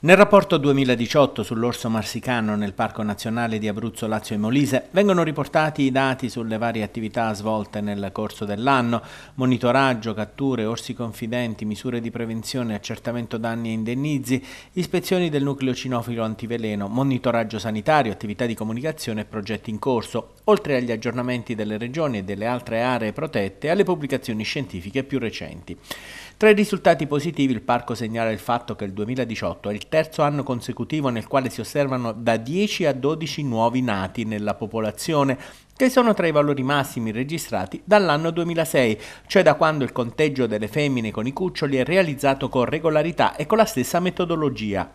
Nel rapporto 2018 sull'orso marsicano nel Parco Nazionale di Abruzzo, Lazio e Molise vengono riportati i dati sulle varie attività svolte nel corso dell'anno, monitoraggio, catture, orsi confidenti, misure di prevenzione, accertamento danni e indennizi, ispezioni del nucleo cinofilo antiveleno, monitoraggio sanitario, attività di comunicazione e progetti in corso oltre agli aggiornamenti delle regioni e delle altre aree protette, alle pubblicazioni scientifiche più recenti. Tra i risultati positivi il parco segnala il fatto che il 2018 è il terzo anno consecutivo nel quale si osservano da 10 a 12 nuovi nati nella popolazione, che sono tra i valori massimi registrati dall'anno 2006, cioè da quando il conteggio delle femmine con i cuccioli è realizzato con regolarità e con la stessa metodologia,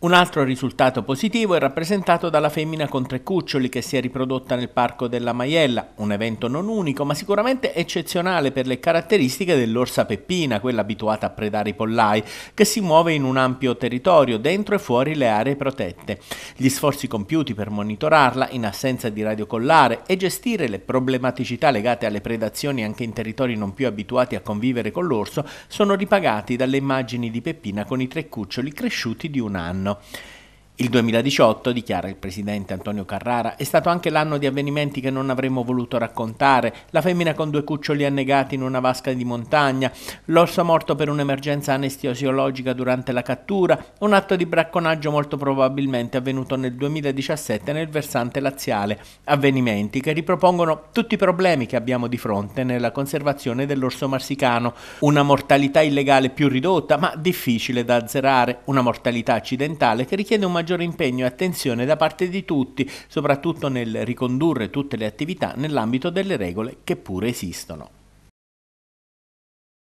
un altro risultato positivo è rappresentato dalla femmina con tre cuccioli che si è riprodotta nel Parco della Maiella, un evento non unico ma sicuramente eccezionale per le caratteristiche dell'orsa peppina, quella abituata a predare i pollai, che si muove in un ampio territorio dentro e fuori le aree protette. Gli sforzi compiuti per monitorarla in assenza di radiocollare e gestire le problematicità legate alle predazioni anche in territori non più abituati a convivere con l'orso sono ripagati dalle immagini di Peppina con i tre cuccioli cresciuti di un anno. know. Il 2018, dichiara il presidente Antonio Carrara, è stato anche l'anno di avvenimenti che non avremmo voluto raccontare, la femmina con due cuccioli annegati in una vasca di montagna, l'orso morto per un'emergenza anestesiologica durante la cattura, un atto di bracconaggio molto probabilmente avvenuto nel 2017 nel versante laziale, avvenimenti che ripropongono tutti i problemi che abbiamo di fronte nella conservazione dell'orso marsicano, una mortalità illegale più ridotta ma difficile da azzerare, una mortalità accidentale che richiede un maggior maggiore impegno e attenzione da parte di tutti, soprattutto nel ricondurre tutte le attività nell'ambito delle regole che pure esistono.